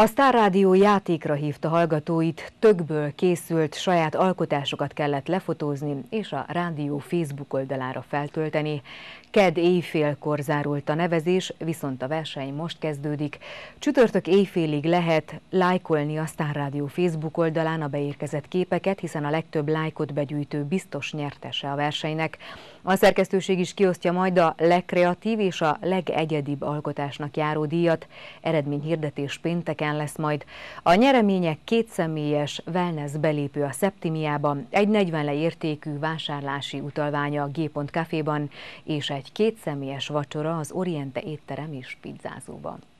A Star Rádió játékra hívta hallgatóit, tökből készült saját alkotásokat kellett lefotózni és a rádió Facebook oldalára feltölteni. Ked éjfélkor zárult a nevezés, viszont a verseny most kezdődik. Csütörtök éjfélig lehet lájkolni a Star Rádió Facebook oldalán a beérkezett képeket, hiszen a legtöbb lájkot begyűjtő biztos nyertese a versenynek. A szerkesztőség is kiosztja majd a legkreatív és a legegyedibb alkotásnak járó díjat. Eredményhirdetés pénteken pályán lesz majd. A nyeremények kétszemélyes wellness belépő a Szeptimiában, egy 40 leértékű vásárlási utalványa a G Caféban, és egy kétszemélyes vacsora az Oriente étterem és pizzázóban.